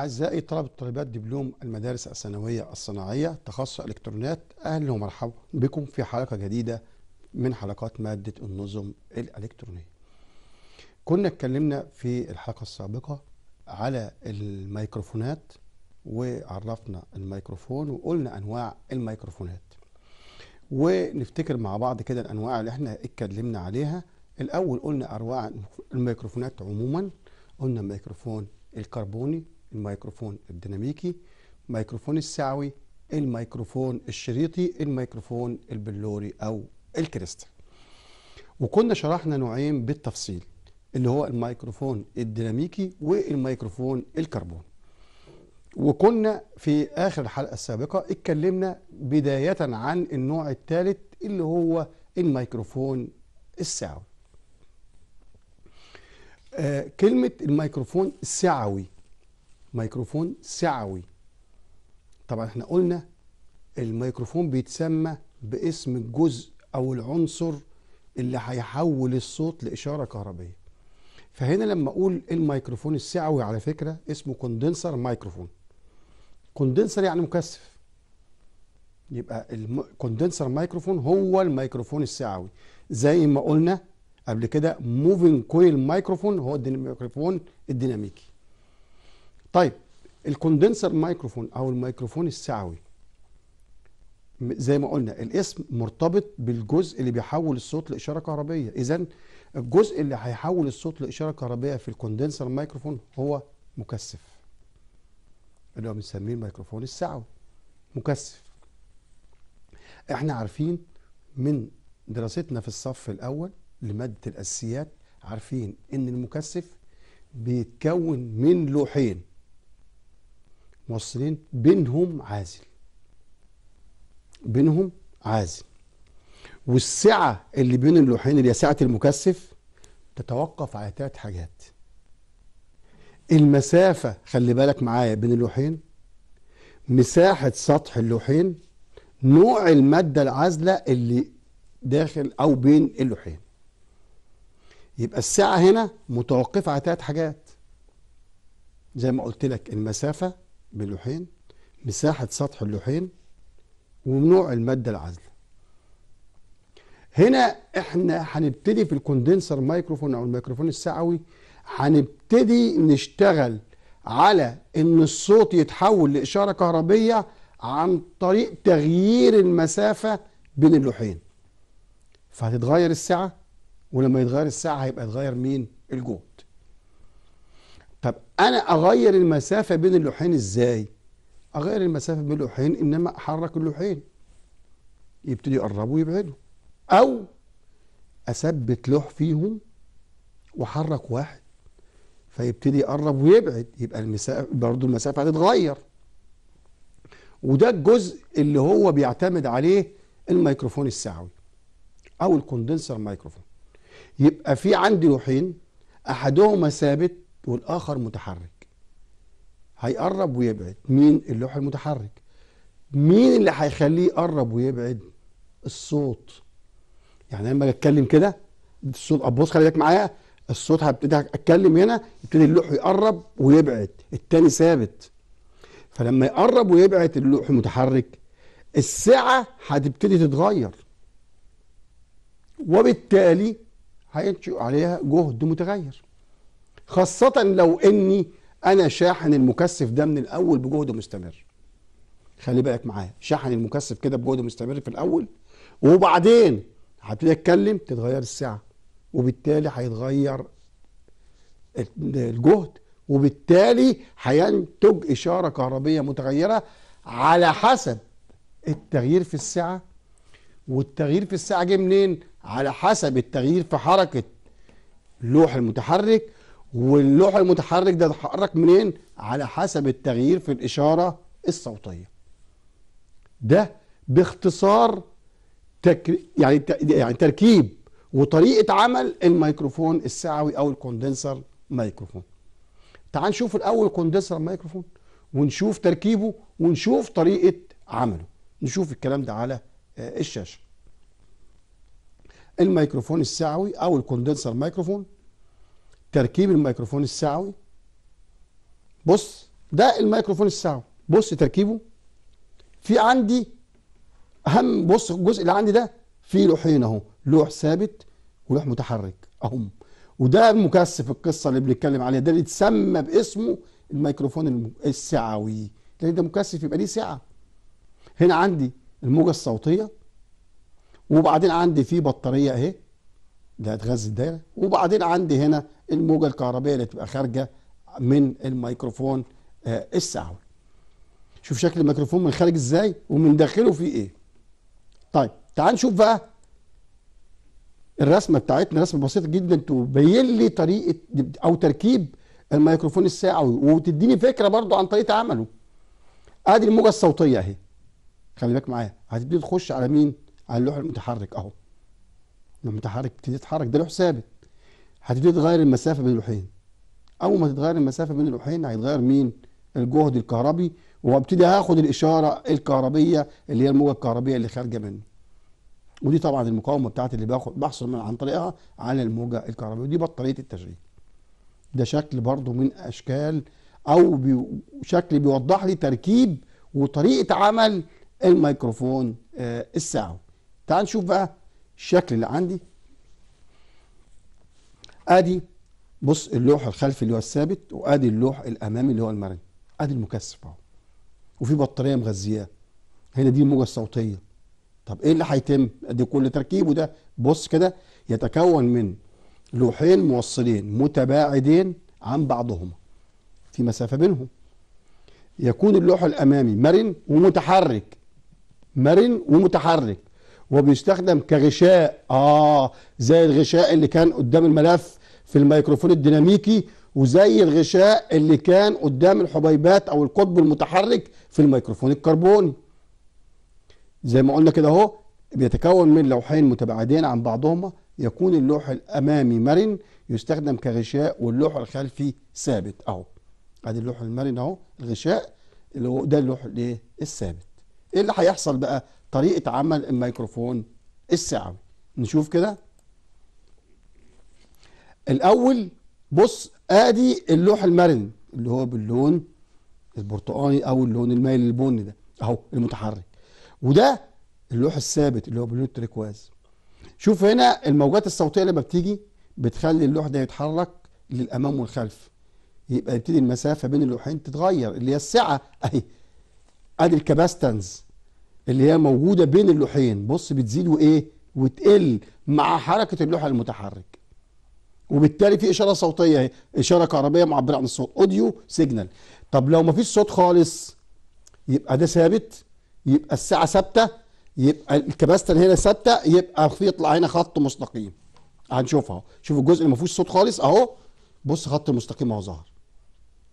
أعزائي طلبة طالبات دبلوم المدارس الثانوية الصناعية تخصص إلكترونيات أهلا ومرحبا بكم في حلقة جديدة من حلقات مادة النظم الإلكترونية كنا اتكلمنا في الحلقة السابقة على الميكروفونات وعرفنا الميكروفون وقلنا أنواع الميكروفونات ونفتكر مع بعض كده الأنواع اللي احنا اتكلمنا عليها الأول قلنا أنواع الميكروفونات عموما قلنا الميكروفون الكربوني الميكروفون الديناميكي الميكروفون السعوي الميكروفون الشريطي الميكروفون البلوري او الكريستال وكنا شرحنا نوعين بالتفصيل اللي هو الميكروفون الديناميكي والميكروفون الكربون وكنا في اخر الحلقه السابقه اتكلمنا بدايه عن النوع الثالث اللي هو الميكروفون السعوي آه، كلمه الميكروفون السعوي ميكروفون سعوي طبعا احنا قلنا الميكروفون بيتسمى باسم الجزء او العنصر اللي هيحول الصوت لاشاره كهربيه فهنا لما اقول الميكروفون السعوي على فكره اسمه كوندنسر مايكروفون كوندنسر يعني مكثف يبقى الكوندنسر مايكروفون هو الميكروفون السعوي زي ما قلنا قبل كده موفينج كويل مايكروفون هو الميكروفون الديناميكي طيب الكوندنسر مايكروفون او الميكروفون السعوي زي ما قلنا الاسم مرتبط بالجزء اللي بيحول الصوت لاشاره كهربيه اذا الجزء اللي هيحول الصوت لاشاره كهربيه في الكوندنسر مايكروفون هو مكثف اللي هو بنسميه الميكروفون السعوي مكثف احنا عارفين من دراستنا في الصف الاول لماده الاساسيات عارفين ان المكثف بيتكون من لوحين موصلين بينهم عازل بينهم عازل والسعة اللي بين اللوحين اللي هي سعة المكثف تتوقف على ثلاث حاجات المسافة خلي بالك معايا بين اللوحين مساحة سطح اللوحين نوع المادة العازلة اللي داخل أو بين اللوحين يبقى السعة هنا متوقفة على ثلاث حاجات زي ما قلت لك المسافة باللوحين مساحة سطح اللوحين ونوع المادة العازلة هنا احنا هنبتدي في الكوندنسر مايكروفون او الميكروفون السعوي هنبتدي نشتغل على ان الصوت يتحول لاشاره كهربيه عن طريق تغيير المسافه بين اللوحين فهتتغير السعه ولما يتغير السعه هيبقى يتغير مين الجو انا اغير المسافه بين اللوحين ازاي اغير المسافه بين اللوحين انما احرك اللوحين يبتدي يقربوا ويبعدوا او اثبت لوح فيهم واحرك واحد فيبتدي يقرب ويبعد يبقى المسافه برضه المسافه هتتغير وده الجزء اللي هو بيعتمد عليه الميكروفون السعوي او الكوندنسر مايكروفون يبقى في عندي لوحين احدهما ثابت والآخر متحرك هيقرب ويبعد مين اللوح المتحرك مين اللي هيخليه يقرب ويبعد الصوت يعني لما اتكلم كده الصوت ابص خلي بالك معايا الصوت هبتدي اتكلم هنا يبتدي اللوح يقرب ويبعد التاني ثابت فلما يقرب ويبعد اللوح المتحرك السعة هتبتدي تتغير وبالتالي هينشئ عليها جهد متغير خاصة لو اني انا شاحن المكثف ده من الاول بجهد مستمر خلي بالك معايا شاحن المكثف كده بجهد مستمر في الاول وبعدين هتبتدي اتكلم تتغير الساعة وبالتالي هيتغير الجهد وبالتالي هينتج اشاره كهربيه متغيره على حسب التغيير في الساعة والتغيير في الساعة جه منين على حسب التغيير في حركه لوح المتحرك واللوح المتحرك ده اتحرك منين على حسب التغيير في الإشارة الصوتية ده باختصار تك... يعني ت... يعني تركيب وطريقة عمل الميكروفون السعوي أو الكوندنسر مايكروفون تعال نشوف الأول كوندنسر مايكروفون ونشوف تركيبه ونشوف طريقة عمله نشوف الكلام ده على آه، الشاشة الميكروفون السعوي أو الكوندنسر مايكروفون تركيب الميكروفون السعوي بص ده الميكروفون السعوي بص تركيبه في عندي اهم بص الجزء اللي عندي ده في لوحين اهو لوح ثابت ولوح متحرك اهم وده المكثف القصه اللي بنتكلم عليها ده اللي اتسمى باسمه الميكروفون السعوي لان ده مكثف يبقى ليه سعه هنا عندي الموجه الصوتيه وبعدين عندي في بطاريه اهي اللي هتغذي الدايره وبعدين عندي هنا الموجه الكهربائيه اللي تبقى خارجه من الميكروفون آه، السعوي شوف شكل الميكروفون من خارج ازاي ومن داخله فيه ايه طيب تعال نشوف بقى الرسمه بتاعتنا رسمه بسيطه جدا تبين لي طريقه او تركيب الميكروفون الساعوي وتديني فكره برضو عن طريقه عمله ادي الموجه الصوتيه اهي خلي بالك معايا هتبتدي تخش على مين على اللوح المتحرك اهو لما تحرك تبتدي تتحرك ده لوح ثابت هتبتدي تغير المسافه بين اللوحين اول ما تتغير المسافه بين اللوحين هيتغير مين الجهد الكهربي وابتدي هاخد الاشاره الكهربيه اللي هي الموجه الكهربيه اللي خارجه منه ودي طبعا المقاومه بتاعتي اللي باخد بحصل من عن طريقها على الموجه الكهربية ودي بطاريه التشغيل ده شكل برضو من اشكال او بي شكل بيوضح لي تركيب وطريقه عمل الميكروفون آه الساعه تعال نشوف بقى الشكل اللي عندي ادي بص اللوح الخلفي اللي هو الثابت وادي اللوح الامامي اللي هو المرن ادي المكثف اهو وفي بطاريه مغذياه هنا دي الموجه الصوتيه طب ايه اللي هيتم ادي كل تركيبه ده بص كده يتكون من لوحين موصلين متباعدين عن بعضهما في مسافه بينهم يكون اللوح الامامي مرن ومتحرك مرن ومتحرك وبيستخدم كغشاء اه زي الغشاء اللي كان قدام الملف في الميكروفون الديناميكي وزي الغشاء اللي كان قدام الحبيبات او القطب المتحرك في الميكروفون الكربوني زي ما قلنا كده اهو بيتكون من لوحين متباعدين عن بعضهما يكون اللوح الامامي مرن يستخدم كغشاء واللوح الخلفي ثابت اهو ادي اللوح المرن اهو الغشاء اللي هو ده اللوح الايه الثابت ايه اللي هيحصل بقى طريقة عمل الميكروفون السعوي نشوف كده الأول بص ادي اللوح المرن اللي هو باللون البرتقاني او اللون المايل البني ده اهو المتحرك وده اللوح الثابت اللي هو باللون التريكواز شوف هنا الموجات الصوتيه لما بتيجي بتخلي اللوح ده يتحرك للامام والخلف يبقى يبتدي المسافه بين اللوحين تتغير اللي هي السعه اهي ادي الكباستنز اللي هي موجوده بين اللوحين بص بتزيد وايه وتقل مع حركه اللوح المتحرك وبالتالي في اشاره صوتيه اهي اشاره كهربائيه معبره عن الصوت اوديو سيجنال طب لو مفيش صوت خالص يبقى ده ثابت يبقى الساعه ثابته يبقى الكباستر هنا ثابته يبقى في يطلع هنا خط مستقيم هنشوفها شوف الجزء اللي فيهوش صوت خالص اهو بص خط مستقيم اهو ظهر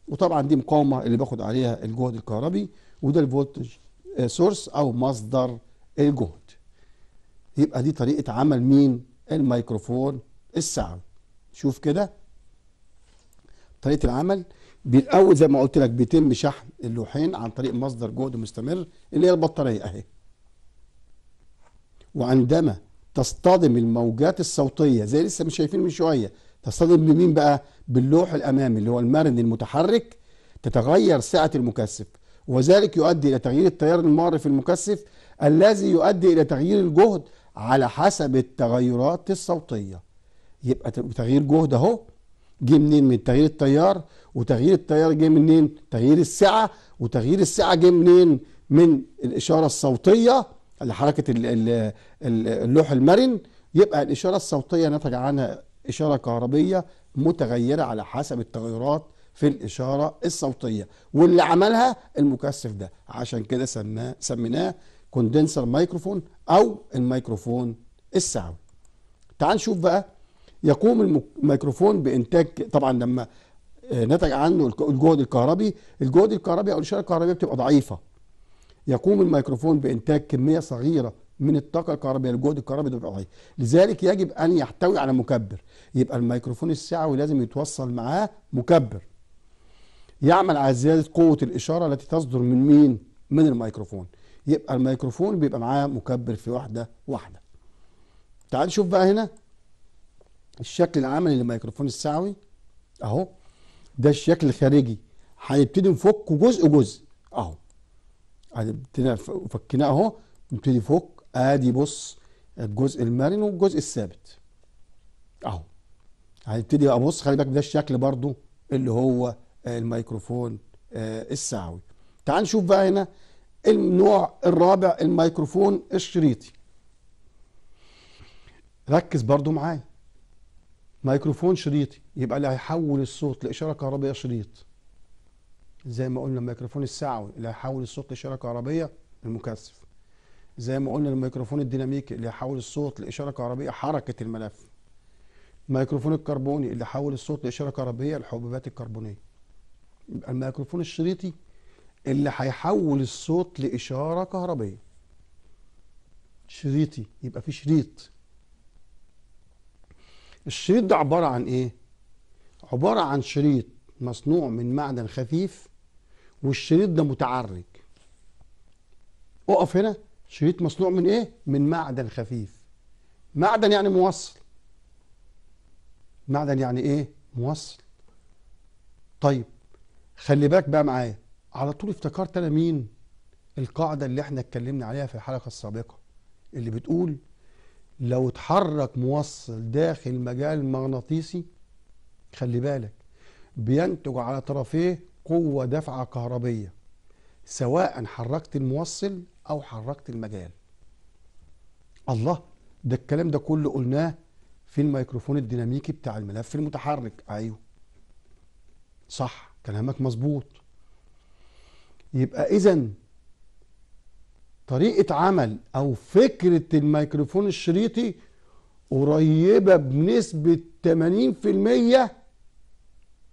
وطبعا دي مقاومه اللي باخد عليها الجهد الكهربي وده الفولتج سورس او مصدر الجهد يبقى دي طريقه عمل مين الميكروفون الساوند شوف كده طريقه العمل بالاول زي ما قلت لك بيتم شحن اللوحين عن طريق مصدر جهد مستمر اللي هي البطاريه اهي وعندما تصطدم الموجات الصوتيه زي لسه مش شايفين من شويه تصطدم بمين بقى باللوح الامامي اللي هو المرن المتحرك تتغير سعه المكثف وذلك يؤدي إلى تغيير التيار المعرف المكثف الذي يؤدي إلى تغيير الجهد على حسب التغيرات الصوتية يبقى تغيير جهد أهو جه منين من تغيير التيار وتغيير التيار جه منين تغيير السعة وتغيير السعة جه منين من الإشارة الصوتية لحركة اللوح المرن يبقى الإشارة الصوتية نتج عنها إشارة كهربية متغيرة على حسب التغيرات في الإشارة الصوتية واللي عملها المكثف ده عشان كده سميناه كوندنسر مايكروفون أو الميكروفون السعوي تعال نشوف بقى يقوم الميكروفون بإنتاج طبعا لما آه، نتج عنه الجهد الكهربي الجهد الكهربي أو الإشارة الكهربية بتبقى ضعيفة يقوم الميكروفون بإنتاج كمية صغيرة من الطاقة الكهربية الجهد الكهربي ده بيبقى لذلك يجب أن يحتوي على مكبر يبقى الميكروفون السعوي لازم يتوصل معاه مكبر يعمل على زياده قوه الاشاره التي تصدر من مين؟ من الميكروفون يبقى الميكروفون بيبقى معاه مكبر في واحده واحده تعال شوف بقى هنا الشكل العملي للميكروفون السعوي اهو ده الشكل الخارجي هنبتدي نفكه جزء جزء اهو هنبتدي فكيناه اهو نبتدي نفك ادي بص الجزء المرن والجزء الثابت اهو هنبتدي ابص خلي بالك ده الشكل برضو اللي هو آه، الميكروفون آه، السعوي تعال نشوف بقى هنا النوع الرابع الميكروفون الشريطي ركز برضو معايا ميكروفون شريطي يبقى اللي هيحول الصوت لإشارة كهربية شريط زي ما قلنا الميكروفون السعوي اللي هيحول الصوت لإشارة كهربية المكثف زي ما قلنا الميكروفون الديناميكي اللي هيحول الصوت لإشارة كهربية حركة الملف الميكروفون الكربوني اللي حول الصوت لإشارة كهربية الحبوبات الكربونية يبقى الميكروفون الشريطي اللي هيحول الصوت لإشارة كهربية شريطي يبقى في شريط الشريط ده عبارة عن إيه؟ عبارة عن شريط مصنوع من معدن خفيف والشريط ده متعرج اقف هنا شريط مصنوع من ايه من معدن خفيف معدن يعني موصل معدن يعني ايه موصل طيب خلي بالك بقى معايا على طول افتكرت انا مين القاعده اللي احنا اتكلمنا عليها في الحلقه السابقه اللي بتقول لو اتحرك موصل داخل مجال مغناطيسي خلي بالك بينتج على طرفيه قوه دفعه كهربيه سواء حركت الموصل او حركت المجال الله ده الكلام ده كله قلناه في الميكروفون الديناميكي بتاع الملف المتحرك ايوه صح كلامك مظبوط يبقى اذا طريقة عمل او فكرة الميكروفون الشريطي قريبة بنسبة 80%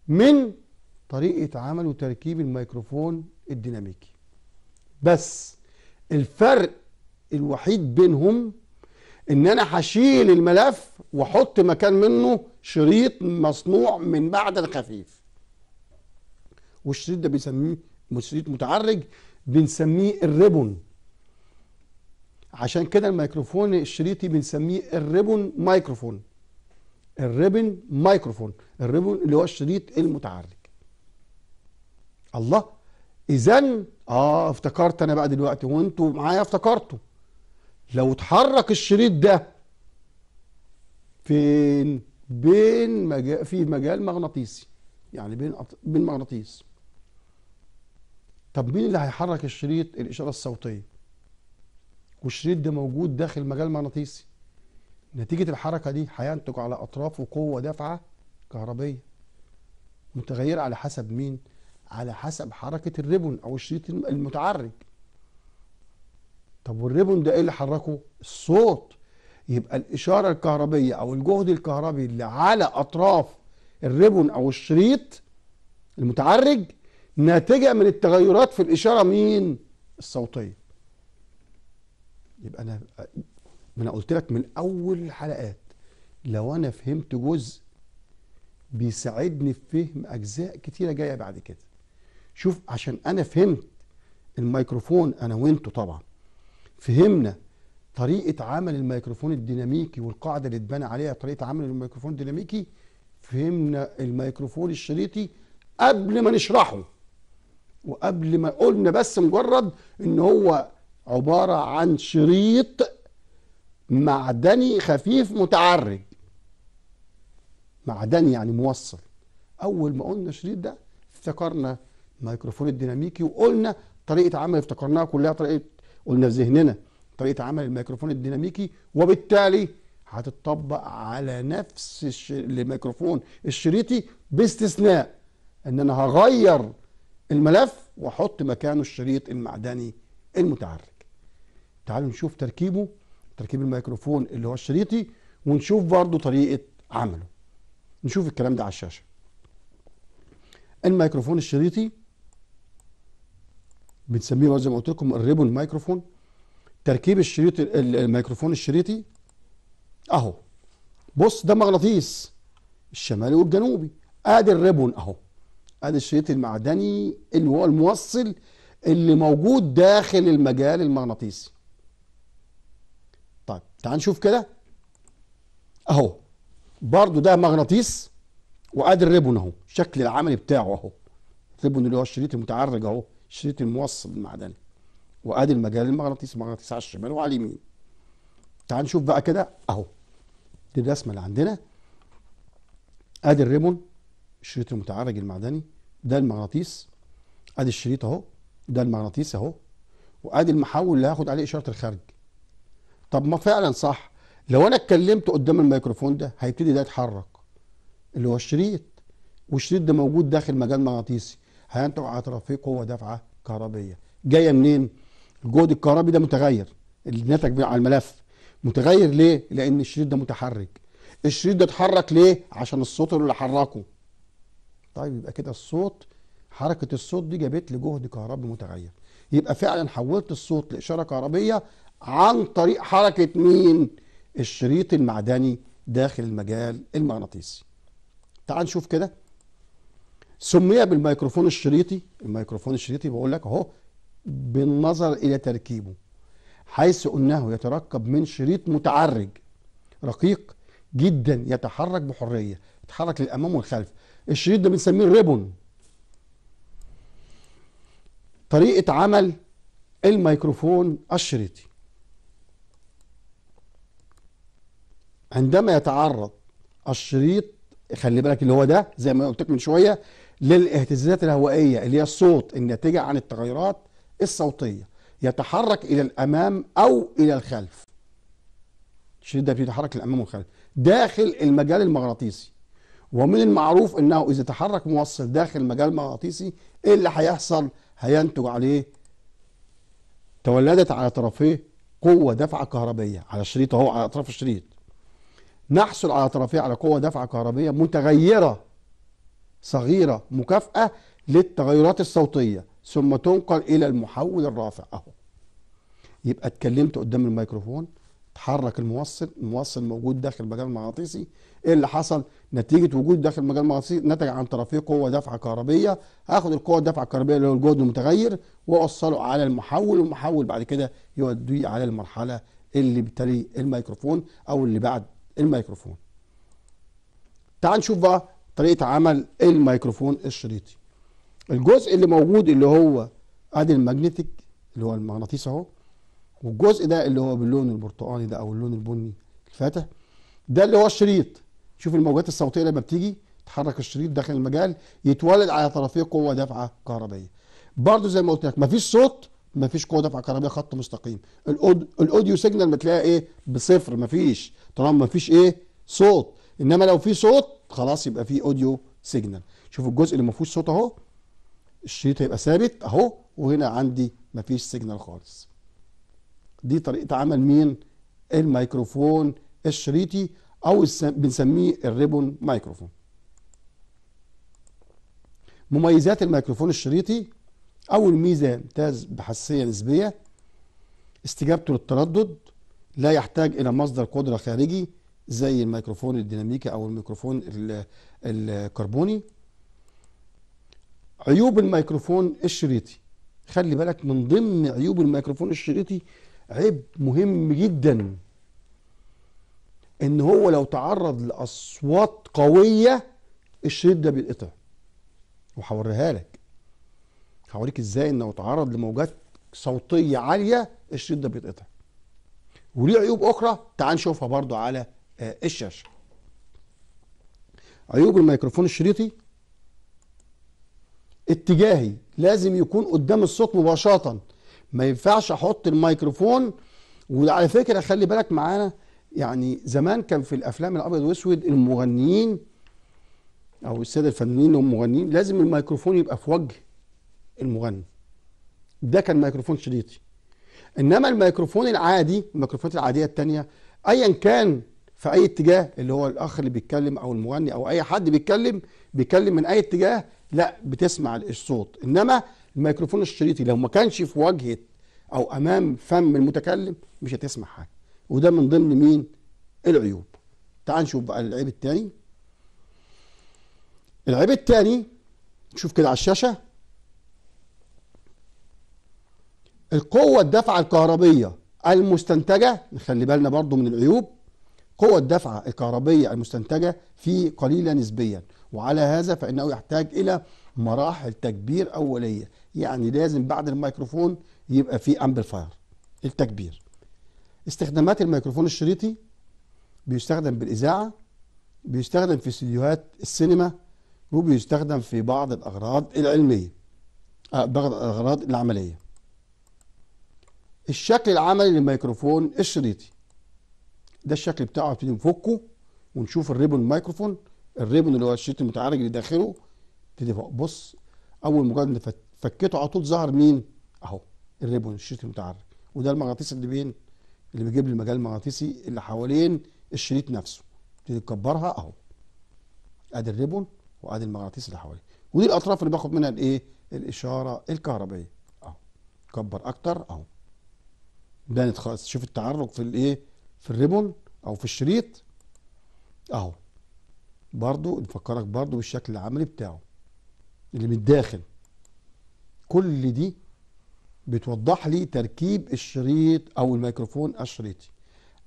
من طريقة عمل وتركيب الميكروفون الديناميكي بس الفرق الوحيد بينهم ان انا هشيل الملف واحط مكان منه شريط مصنوع من معدن خفيف والشريط ده مش شريط متعرج بنسميه الريبون عشان كده الميكروفون الشريطي بنسميه الريبون مايكروفون الريبن مايكروفون الريبون اللي هو الشريط المتعرج الله اذا اه افتكرت انا بقى دلوقتي وانتوا معايا افتكرتوا لو اتحرك الشريط ده فين بين مجال في مجال مغناطيسي يعني بين بين مغناطيس طب مين اللي هيحرك الشريط الإشارة الصوتية والشريط ده موجود داخل مجال مغناطيسي نتيجة الحركة دي هينتج على أطرافه قوة دافعة كهربية متغيرة على حسب مين؟ على حسب حركة الريبون أو الشريط المتعرج طب والريبون ده إيه اللي حركه؟ الصوت يبقى الإشارة الكهربية أو الجهد الكهربي اللي على أطراف الريبون أو الشريط المتعرج ناتجة من التغيرات في الإشارة مين؟ الصوتية يبقى أنا ما أنا قلت لك من أول الحلقات لو أنا فهمت جزء بيساعدني في فهم أجزاء كتيرة جاية بعد كده شوف عشان أنا فهمت الميكروفون أنا وانتو طبعا فهمنا طريقة عمل الميكروفون الديناميكي والقاعدة اللي اتبنى عليها طريقة عمل الميكروفون الديناميكي فهمنا الميكروفون الشريطي قبل ما نشرحه وقبل ما قلنا بس مجرد ان هو عبارة عن شريط معدني خفيف متعرج معدني يعني موصل اول ما قلنا شريط ده افتكرنا الميكروفون الديناميكي وقلنا طريقة عمل افتكرناها كلها طريقة قلنا في ذهننا طريقة عمل الميكروفون الديناميكي وبالتالي هتطبق على نفس الميكروفون الشريطي باستثناء ان انا هغير الملف واحط مكانه الشريط المعدني المتعرج تعالوا نشوف تركيبه تركيب الميكروفون اللي هو الشريطي ونشوف برضه طريقه عمله نشوف الكلام ده على الشاشه الميكروفون الشريطي بنسميه زي ما قلت لكم الريبون مايكروفون تركيب الشريط الميكروفون الشريطي اهو بص ده مغناطيس الشمالي والجنوبي ادي الريبون اهو ادي الشريط المعدني اللي هو الموصل اللي موجود داخل المجال المغناطيسي طيب تعال نشوف كده اهو برضو ده مغناطيس وادي الريبون اهو الشكل العملي بتاعه اهو الريبون اللي هو الشريط المتعرج اهو الشريط الموصل المعدني وادي المجال المغناطيسي مغناطيس على الشمال وعلى اليمين تعال نشوف بقى كده اهو دي الرسمه اللي عندنا ادي الريبون الشريط المتعرج المعدني ده المغناطيس ادي الشريط اهو ده المغناطيس اهو وادي المحول اللي هاخد عليه اشاره الخارج طب ما فعلا صح لو انا اتكلمت قدام الميكروفون ده هيبتدي ده يتحرك اللي هو الشريط والشريط ده موجود داخل مجال مغناطيسي هينتج على طرفيه قوه دافعه كهربيه جايه منين الجهد الكهربي ده متغير اللي نتج على الملف متغير ليه لان الشريط ده متحرك الشريط ده اتحرك ليه عشان الصوت اللي حركه طيب يبقى كده الصوت حركة الصوت دي جابت لي جهد كهربي متغير يبقى فعلا حولت الصوت لإشارة كهربية عن طريق حركة مين؟ الشريط المعدني داخل المجال المغناطيسي تعال نشوف كده سمي بالميكروفون الشريطي الميكروفون الشريطي بقول لك اهو بالنظر الى تركيبه حيث انه يتركب من شريط متعرج رقيق جدا يتحرك بحريه يتحرك للامام والخلف الشريط ده بنسميه الريبون طريقة عمل الميكروفون الشريطي عندما يتعرض الشريط خلي بالك اللي هو ده زي ما قلت لك من شويه للاهتزازات الهوائيه اللي هي الصوت الناتجه عن التغيرات الصوتيه يتحرك الى الامام او الى الخلف الشريط ده بيتحرك للامام والخلف داخل المجال المغناطيسي ومن المعروف انه اذا تحرك موصل داخل مجال مغناطيسي ايه اللي هيحصل هينتج عليه تولدت على طرفيه قوه دفعه كهربيه على الشريط اهو على اطراف الشريط نحصل على طرفيه على قوه دفعه كهربيه متغيره صغيره مكافاه للتغيرات الصوتيه ثم تنقل الى المحول الرافع اهو يبقى اتكلمت قدام الميكروفون حرك الموصل الموصل موجود داخل المجال المغناطيسي ايه اللي حصل نتيجه وجود داخل المجال المغناطيسي نتج عن ترفيه قوه دفعه كهربيه هاخد القوه الدفعه الكهربيه اللي هو الجهد المتغير واوصله على المحول والمحول بعد كده يوديه على المرحله اللي بتلي الميكروفون او اللي بعد الميكروفون تعال نشوف بقى طريقه عمل الميكروفون الشريطي الجزء اللي موجود اللي هو ادي الماجنتيك اللي هو المغناطيس اهو والجزء ده اللي هو باللون البرتقاني ده او اللون البني الفاتح ده اللي هو الشريط شوف الموجات الصوتيه لما بتيجي تحرك الشريط داخل المجال يتولد على طرفيه قوه دافعه كهربائيه برضه زي ما قلت لك مفيش صوت مفيش قوه دافعه كهربائيه خط مستقيم الاوديو سيجنال بتلاقيها ايه بصفر مفيش طالما مفيش ايه صوت انما لو في صوت خلاص يبقى في اوديو سيجنال شوف الجزء اللي ما فيهوش صوت اهو الشريط هيبقى ثابت اهو وهنا عندي مفيش سيجنال خالص دي طريقه عمل مين الميكروفون الشريطي او بنسميه الريبون مايكروفون مميزات الميكروفون الشريطي اول ميزه يمتاز بحساسيه نسبيه استجابته للتردد لا يحتاج الى مصدر قدره خارجي زي الميكروفون الديناميكي او الميكروفون الكربوني عيوب الميكروفون الشريطي خلي بالك من ضمن عيوب الميكروفون الشريطي عيب مهم جدا ان هو لو تعرض لاصوات قويه الشريط ده بيتقطع وهوريها لك هوريك ازاي ان لو تعرض لموجات صوتيه عاليه الشريط ده بيتقطع وليه عيوب اخرى تعال نشوفها برضو على آه، الشاشه عيوب الميكروفون الشريطي اتجاهي لازم يكون قدام الصوت مباشره ما ينفعش احط الميكروفون وعلى فكره خلي بالك معانا يعني زمان كان في الافلام الابيض واسود المغنيين او الساده الفنانين والمغنيين لازم الميكروفون يبقى في وجه المغني ده كان ميكروفون شريطي انما الميكروفون العادي الميكروفونات العاديه الثانيه ايا كان في اي اتجاه اللي هو الاخ اللي بيتكلم او المغني او اي حد بيتكلم بيتكلم من اي اتجاه لا بتسمع الصوت انما الميكروفون الشريطي لو ما كانش في واجهه او امام فم المتكلم مش هتسمع حاجه وده من ضمن مين العيوب تعال نشوف بقى العيب التاني العيب التاني شوف كده على الشاشه القوه الدفعة الكهربيه المستنتجه نخلي بالنا برضو من العيوب قوة الدفعة الكهربية المستنتجة في قليلة نسبيا وعلى هذا فإنه يحتاج إلى مراحل تكبير أولية يعني لازم بعد الميكروفون يبقى في امبليفاير التكبير استخدامات الميكروفون الشريطي بيستخدم بالاذاعه بيستخدم في استديوهات السينما وبيستخدم في بعض الاغراض العلميه آه، بعض الاغراض العمليه الشكل العملي للميكروفون الشريطي ده الشكل بتاعه نبتدي نفكه ونشوف الريبون الميكروفون الريبون اللي هو الشريط المتعرج اللي داخله نبتدي بص اول مجرد نفتح فكيته على طول ظهر مين اهو الريبون الشريط المتعرج وده المغناطيس اللي بين اللي بيجيب لي المجال المغناطيسي اللي حوالين الشريط نفسه تبتدي تكبرها اهو ادي الريبون وادي المغناطيس اللي حواليه ودي الاطراف اللي باخد منها الايه الاشاره الكهربائيه اهو كبر اكتر اهو بانت خالص شوف التعرج في الايه في الريبون او في الشريط اهو برضو نفكرك برضو بالشكل العملي بتاعه اللي من الداخل كل دي بتوضح لي تركيب الشريط او الميكروفون الشريطي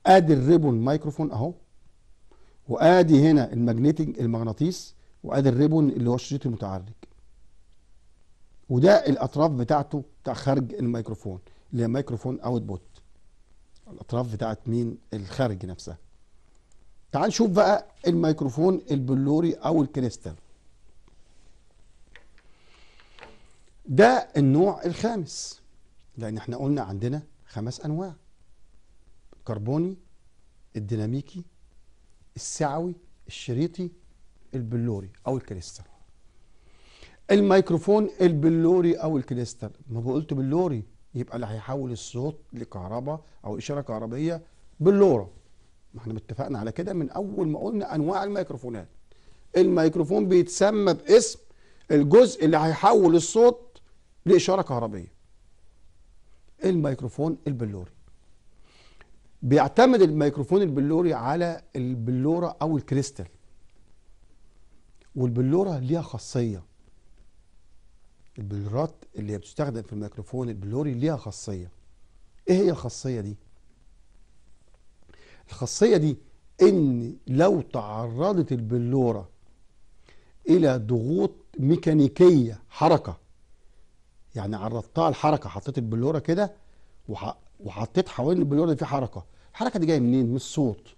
ادي الريبون مايكروفون اهو وادي هنا الماجنيتنج المغناطيس وادي الريبون اللي هو الشريط المتعرج وده الاطراف بتاعته بتاع خارج الميكروفون اللي هي مايكروفون اوت بوت الاطراف بتاعت مين الخارج نفسها تعال نشوف بقى الميكروفون البلوري او الكريستال ده النوع الخامس لأن احنا قلنا عندنا خمس أنواع الكربوني الديناميكي السعوي الشريطي البلوري أو الكريستال الميكروفون البلوري أو الكريستال ما قلت بلوري يبقى اللي هيحول الصوت لكهرباء أو إشارة كهربية بلورة ما احنا اتفقنا على كده من أول ما قلنا أنواع الميكروفونات الميكروفون بيتسمى باسم الجزء اللي هيحول الصوت لإشارة كهربية الميكروفون البلوري بيعتمد الميكروفون البلوري على البلورة أو الكريستال والبلورة ليها خاصية البلورات اللي بتستخدم في الميكروفون البلوري ليها خاصية ايه هي الخاصية دي الخاصية دي ان لو تعرضت البلورة الى ضغوط ميكانيكية حركة يعني عرضتها لحركه حطيت البلوره كده وح... وحطيت حوالين البلوره دي في حركه الحركه دي جايه منين من الصوت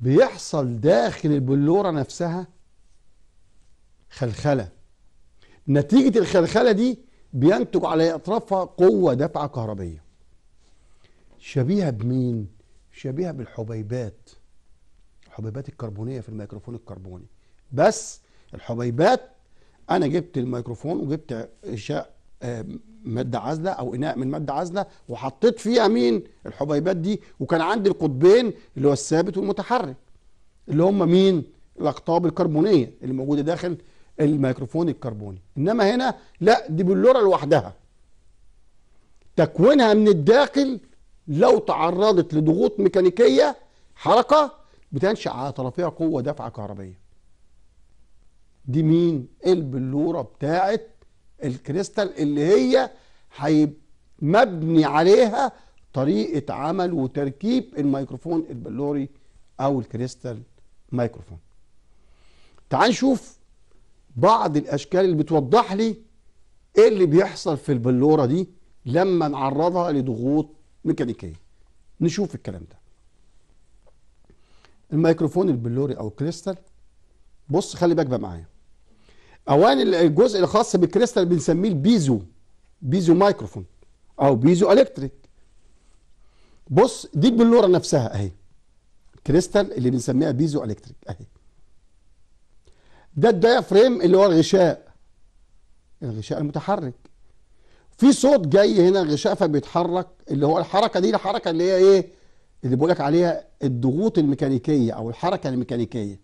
بيحصل داخل البلوره نفسها خلخله نتيجه الخلخله دي بينتج على اطرافها قوه دفعه كهربيه شبيهه بمين شبيهه بالحبيبات الحبيبات الكربونيه في الميكروفون الكربوني بس الحبيبات انا جبت الميكروفون وجبت اشاء آه، ماده عازله او اناء من ماده عازله وحطيت فيها مين الحبيبات دي وكان عندي القطبين اللي هو الثابت والمتحرك اللي هم مين الاقطاب الكربونيه اللي موجوده داخل الميكروفون الكربوني انما هنا لا دي بلوره لوحدها تكوينها من الداخل لو تعرضت لضغوط ميكانيكيه حركه بتنشا على طرفيها قوه دفعه كهربيه دي مين البلوره بتاعه الكريستال اللي هي مبني عليها طريقه عمل وتركيب الميكروفون البلوري او الكريستال مايكروفون تعال نشوف بعض الاشكال اللي بتوضح لي ايه اللي بيحصل في البلوره دي لما نعرضها لضغوط ميكانيكيه نشوف الكلام ده الميكروفون البلوري او الكريستال بص خلي بالك بقى معايا اوان الجزء الخاص بالكريستال بنسميه البيزو بيزو مايكروفون او بيزو الكتريك بص دي البلوره نفسها اهي الكريستال اللي بنسميها بيزو الكتريك اهي ده الدايافريم اللي هو الغشاء الغشاء المتحرك في صوت جاي هنا الغشاء فبيتحرك اللي هو الحركه دي الحركه اللي هي ايه اللي بقولك عليها الضغوط الميكانيكيه او الحركه الميكانيكيه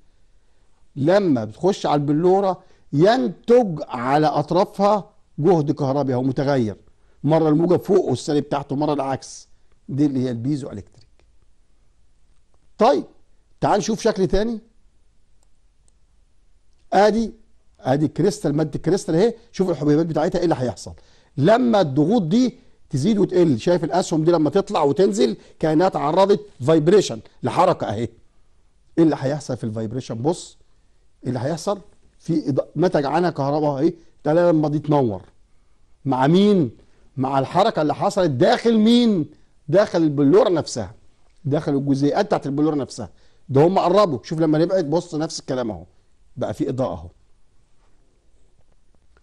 لما بتخش على البلوره ينتج على اطرافها جهد كهربي او متغير مره الموجه فوق والسالب بتاعته مره العكس دي اللي هي البيزو الكتريك طيب تعال نشوف شكل تاني ادي ادي كريستال ماده كريستال اهي شوف الحبيبات بتاعتها ايه اللي هيحصل لما الضغوط دي تزيد وتقل شايف الاسهم دي لما تطلع وتنزل كانها تعرضت فايبريشن لحركه اهي ايه اللي هيحصل في الفايبريشن بص ايه اللي هيحصل في نتج عنها كهرباء اهي إيه؟ تلاقي لما دي تنور مع مين مع الحركه اللي حصلت داخل مين داخل البلوره نفسها داخل الجزيئات بتاعت البلوره نفسها ده هم قربوا شوف لما نبعد بص نفس الكلام اهو بقى في اضاءه اهو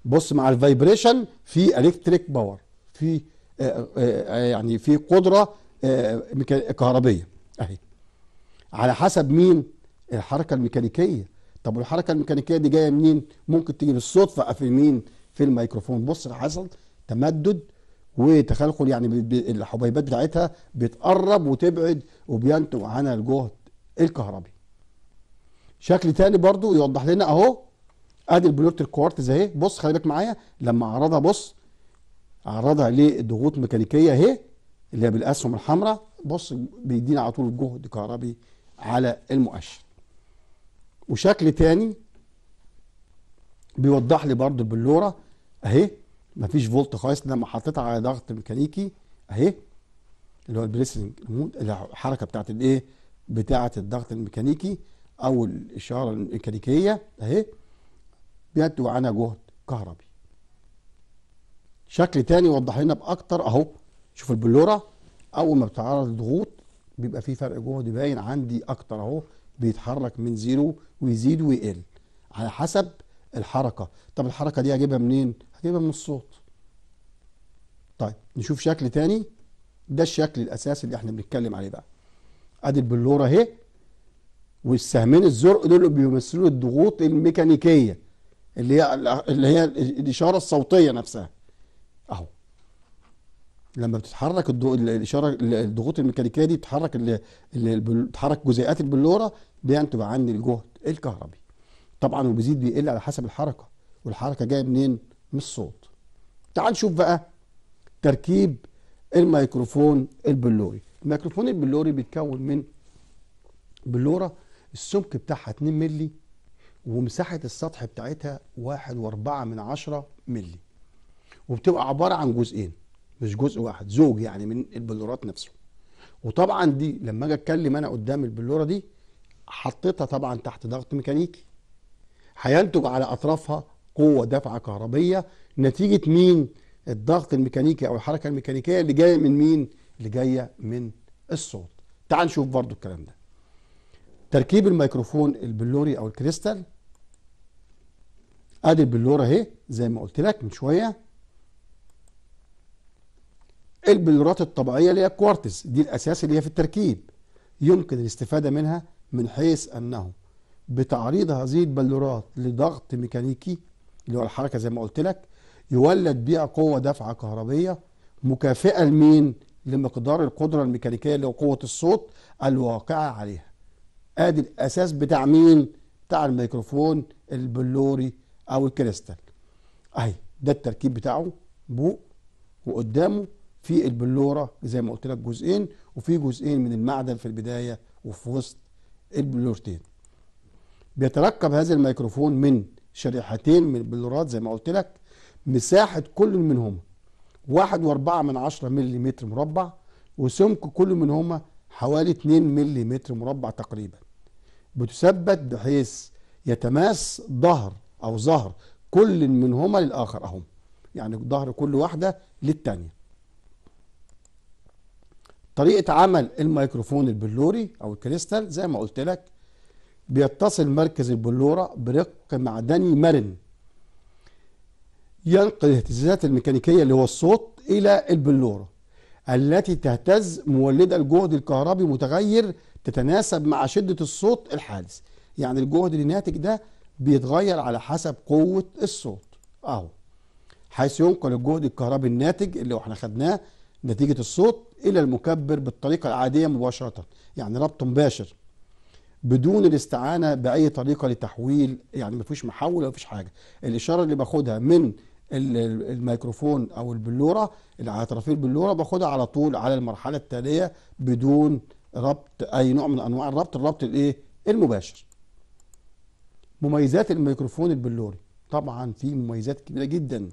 بص مع الفايبريشن في الكتريك باور في آه، آه، آه، يعني في قدره كهربيه اهي على حسب مين الحركه الميكانيكيه طب والحركه الميكانيكيه دي جايه منين؟ ممكن تيجي بالصدفه في مين؟ في الميكروفون بص اللي حصل تمدد وتخلخل يعني الحبيبات بتاعتها بتقرب وتبعد وبينتج عن الجهد الكهربي. شكل تاني برضو يوضح لنا اهو ادي البلورة الكوارتز اهي بص خلي بالك معايا لما اعرضها بص اعرضها لضغوط ميكانيكيه اهي اللي هي بالاسهم الحمراء بص بيدينا على طول جهد كهربي على المؤشر. وشكل تاني بيوضح لي برضو البلوره اهي مفيش فولت خالص لما حطيتها على ضغط ميكانيكي اهي اللي هو البريسنج الحركه بتاعت الايه بتاعت الضغط الميكانيكي او الاشاره الميكانيكيه اهي بيدوا معانا جهد كهربي شكل تاني يوضح لنا باكتر اهو شوف البلوره اول ما بتعرض لضغوط بيبقى في فرق جهد باين عندي اكتر اهو بيتحرك من زيرو ويزيد ويقل على حسب الحركة طب الحركة دي هجيبها منين؟ هجيبها من الصوت طيب نشوف شكل تاني ده الشكل الأساسي اللي احنا بنتكلم عليه بقى ادي البلورة اهي والسهمين الزرق دول بيمثلوا الضغوط الميكانيكية اللي هي اللي هي الإشارة الصوتية نفسها أهو لما بتتحرك الضوء الاشاره الضغوط الميكانيكيه دي بتحرك بتحرك جزيئات البلوره يعني بينتج تبقى عن الجهد الكهربي طبعا وبيزيد بيقل على حسب الحركه والحركه جايه منين من الصوت تعال نشوف بقى تركيب الميكروفون البلوري الميكروفون البلوري بيتكون من بلوره السمك بتاعها 2 مللي ومساحه السطح بتاعتها 1.4 من 10 مللي وبتبقى عباره عن جزئين مش جزء واحد زوج يعني من البلورات نفسه وطبعا دي لما اجي اتكلم انا قدام البلوره دي حطيتها طبعا تحت ضغط ميكانيكي هينتج على اطرافها قوه دفعه كهربيه نتيجه مين الضغط الميكانيكي او الحركه الميكانيكيه اللي جايه من مين اللي جايه من الصوت تعال نشوف برضو الكلام ده تركيب الميكروفون البلوري او الكريستال ادي البلوره اهي زي ما قلت لك من شويه البلورات الطبيعية اللي هي الكوارتز دي الأساس اللي هي في التركيب يمكن الاستفادة منها من حيث أنه بتعريض هذه البلورات لضغط ميكانيكي اللي هو الحركة زي ما قلت لك يولد بيها قوة دفعة كهربية مكافئة لمين؟ لمقدار القدرة الميكانيكية اللي هو قوة الصوت الواقعة عليها ادي الاساس بتاع مين بتاع الميكروفون البلوري او الكريستال اهي ده التركيب بتاعه بوق وقدامه في البلوره زي ما قلت لك جزئين وفي جزئين من المعدن في البدايه وفي وسط البلورتين بيتركب هذا الميكروفون من شريحتين من البلورات زي ما قلت لك مساحه كل منهما واحد واربعة من عشرة ملي مربع وسمك كل منهما حوالي 2 ملي مربع تقريبا بتثبت بحيث يتماس ظهر او ظهر كل منهما للاخر اهم يعني ظهر كل واحده للتانيه طريقة عمل الميكروفون البلوري أو الكريستال زي ما قلت لك بيتصل مركز البلورة برق معدني مرن ينقل الاهتزازات الميكانيكية اللي هو الصوت إلى البلورة التي تهتز مولدة الجهد الكهربي متغير تتناسب مع شدة الصوت الحادث يعني الجهد اللي ناتج ده بيتغير على حسب قوة الصوت أهو حيث ينقل الجهد الكهربي الناتج اللي احنا خدناه نتيجة الصوت إلى المكبر بالطريقة العادية مباشرة يعني ربط مباشر بدون الاستعانة بأي طريقة لتحويل يعني ما فيش محول ولا فيش حاجة الإشارة اللي باخدها من الميكروفون أو البلورة اللي على طرفي البلورة باخدها على طول على المرحلة التالية بدون ربط أي نوع من أنواع الربط الربط الإيه؟ المباشر مميزات الميكروفون البلوري طبعا في مميزات كبيرة جدا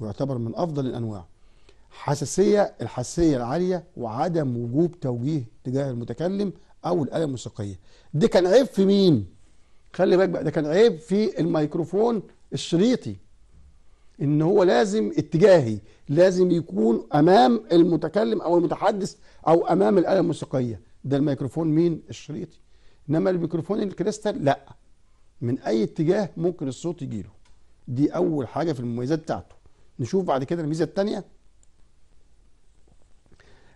ويعتبر من أفضل الأنواع حساسية الحساسية العالية وعدم وجوب توجيه تجاه المتكلم أو الآلة الموسيقية ده كان عيب في مين؟ خلي بالك بقى ده كان عيب في الميكروفون الشريطي ان هو لازم اتجاهي لازم يكون امام المتكلم او المتحدث او امام الاله الموسيقيه ده الميكروفون مين الشريطي انما الميكروفون الكريستال لا من اي اتجاه ممكن الصوت يجيله دي اول حاجه في المميزات بتاعته نشوف بعد كده الميزه الثانيه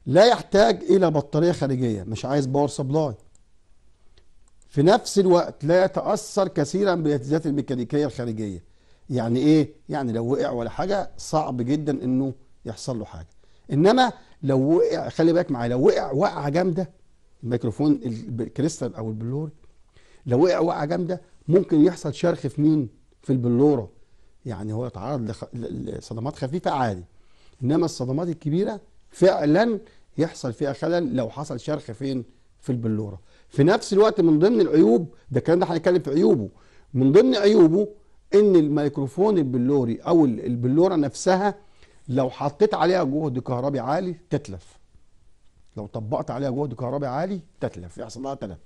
لا يحتاج إلى بطارية خارجية مش عايز باور سبلاي في نفس الوقت لا يتأثر كثيرا بالاهتزازات الميكانيكية الخارجية يعني إيه؟ يعني لو وقع ولا حاجة صعب جدا إنه يحصل له حاجة إنما لو وقع خلي بالك معايا لو وقع وقعة جامدة الميكروفون الكريستال أو البلور لو وقع وقعة جامدة ممكن يحصل شرخ في مين؟ في البلورة يعني هو يتعرض لصدمات خفيفة عادي إنما الصدمات الكبيرة فعلا يحصل فيها خلل لو حصل شرخ فين في البلوره في نفس الوقت من ضمن العيوب ده الكلام ده هنتكلم في عيوبه من ضمن عيوبه ان الميكروفون البلوري او البلوره نفسها لو حطيت عليها جهد كهربي عالي تتلف لو طبقت عليها جهد كهربي عالي تتلف يحصل لها تلف